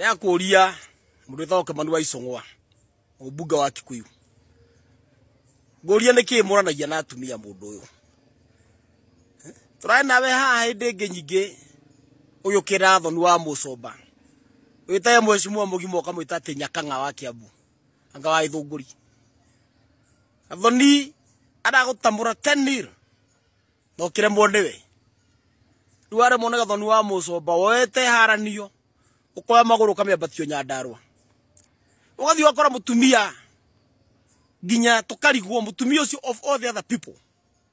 ndäkåria må ndå thao ke wa icång'wa må mbunge wa kikuyu ngåria nä kä na atumia må ndå å yå na raä nawe haha hä ndä ngä nyingä å yå kä ra thoni wa må comba wä tage mwecimua må gimo å kamwä ta atä nyakang'a wa kä ambu anga wa ithå ngå ri athoni aragå tamå ra tenir na å kä remwo nä we rä u aremwo nä gathoni wa må comba woete haranio ukoya maguru kamembatio nyandarwa ugathi wakora mutumia nginya tukarigwo mutumia ucio of all the other people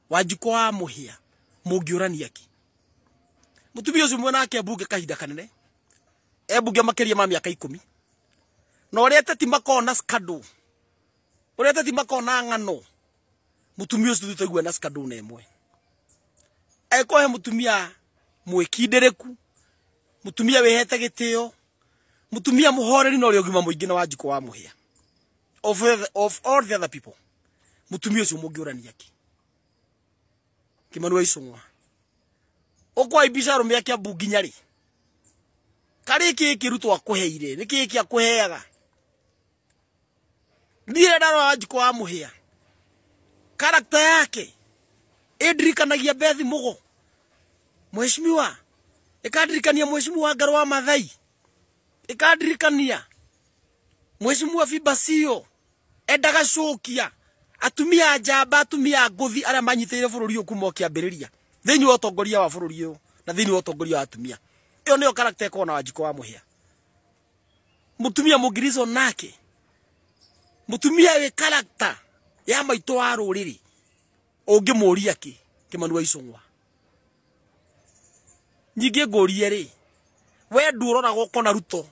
wanjiko wa muhia mungiurania yake mutumia ucio mwana yake abuge kahinda kanene ebuge makeria mami miaka ikumi na uria ti makona skadu skandal ti makona ng'ano mutumia ucio tutaigua na skandal na ekohe ekorwo he mutumia mwikindiriku mutumia wehete gitio mutumia muhoreri no ri ogima muingi na wanjiko wa muhia of, of all the other people mutumia ucio mungiurania yake kimani isungwa icung'wa ukwaibica arumia kia ri kari ki kirutwa kuheire ni ki kä kä akåheaga na wanjiko wa muhia karakta yake edrika ndirikanagia bethi mugo go ikadirikania mheshimiwa wa Ngaro wa Mathai, ikadirikania wa fibasio endaga cukia atumia ajamba atumia nguthi aria manyitĩire bũrũri ũyũ kuma kĩambĩrĩria thĩinĩ wa ũtongoria wa bũrũri ũyũ na thĩinĩ wa ũtongoria wa atumia ĩyo nĩyo karakta ĩkoragwo na wanjikũ wa mũhĩa mutumia mugirizo nake mutumia wĩ karakta ya maitũ wa rũrĩrĩ ũngĩmũria kĩ kĩmanu wa icũng'wa nyingä ngå rie rä we ndå roragwo na ruto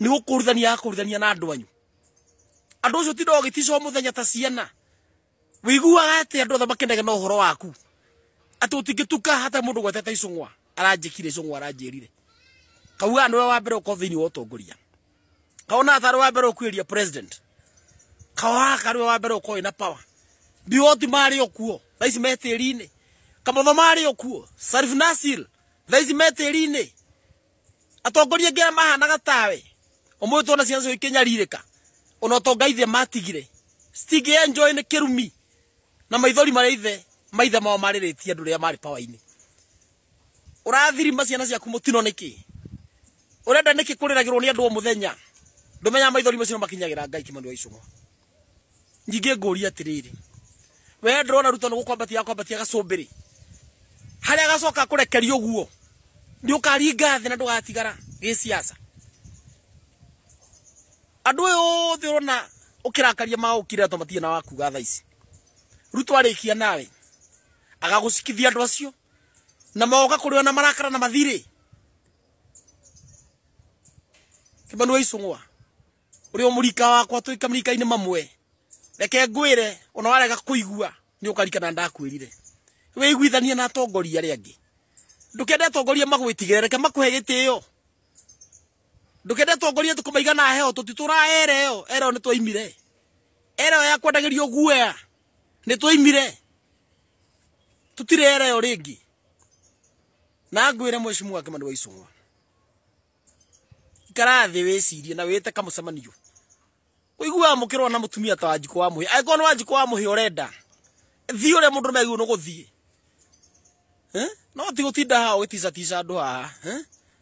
nä gå kå rithania akå rithania na andå anyu andå å cio tinda å gä tica må thenya ta ciana wä iguaga atä andå othe makenege na å horo waku atä å tingä tuka hata må ndå gwetete icångwa aranjä kire icångwa aranjä rire kaugaga nä we wa mbere å korwo thä inä wa å tongoria kaona atarä wa mbere å kuä ria kawakarä we wa mbere å korwo na power biwoti marä o kuo thaici metä ri-inä kamotho marä o kuo sarif nasil thaici metĩri-inĩ atongoria ngĩa mahanaga tawe ũmũĩ tuona ciana cio ikinyarirĩka ona ũtonga ithe matigire citingĩenjoĩ nĩ kĩrumi na maithori marĩa ithe maithe mao marĩrĩtie andũ rĩrĩa marĩ pawa-inĩ ũrathirima ciana ciaku mũtino nĩkĩ ũrenda nĩkĩ kũrĩragĩrwo nĩ andũ o mũthenya ndũmenyaga maithori macio makinyagĩra ngai kĩmani wa icũng'wa ningĩ ngũria atĩrĩrĩ wee ndĩrona ruto nĩ gũkwambatia akwambatia gacũmbĩrĩ haria gacoka kurekeria uguo ndiukaringa thi na ndugatigara gi ciaca andu uyu thi urona ukirakaria maukire to matie na wakuga tha ici ruto kia nawe agagucikithia andu acio na moka kuri na marakara na mathiri kibanu waicungwa uri murika wakwa tuika murika-ini mamwe reke ngwire ona warega kuigua ni ukarikana ndakwirire wiguithanie na atongoria arĩa angĩ ndukende atongoria magwĩtigĩrĩreke makuhe gĩtĩo ndukende atongoria tũkũmaigana heo tũtitũraa era ĩyo era ĩyo nĩ twaimire era ĩyo yakwendagĩrio guoya nĩ twaimire tũtirĩ era ĩyo rĩngĩ na ngwĩre mheshimiwa Kimani wa Icũng'wa ikara thĩ wĩcirie na wĩte kamũcemanio ũiguaga mũkĩrwo na mũtumia ta Wanjikũ wa Mũhĩa angĩkorwo nĩ Wanjikũ wa Mũhĩa ũrenda thiĩ ũrĩa mũndũ ũrũme agĩrĩirwo nĩ gũthiĩ no ti gutinda tinda haha å gä tica tica andå haha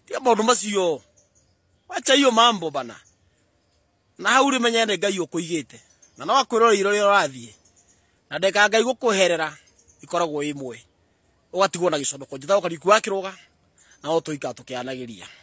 tiga maå ndå macio wacha hiyo mambo bana na hau rä ne ngai å kå igä te na no akwä rora iro rä rathiä na ndeka ngai gå kå herera ikoragwo ä mwe å gatigwo na gä conoko njata å rå ga na å tå ikatå kä anagä ria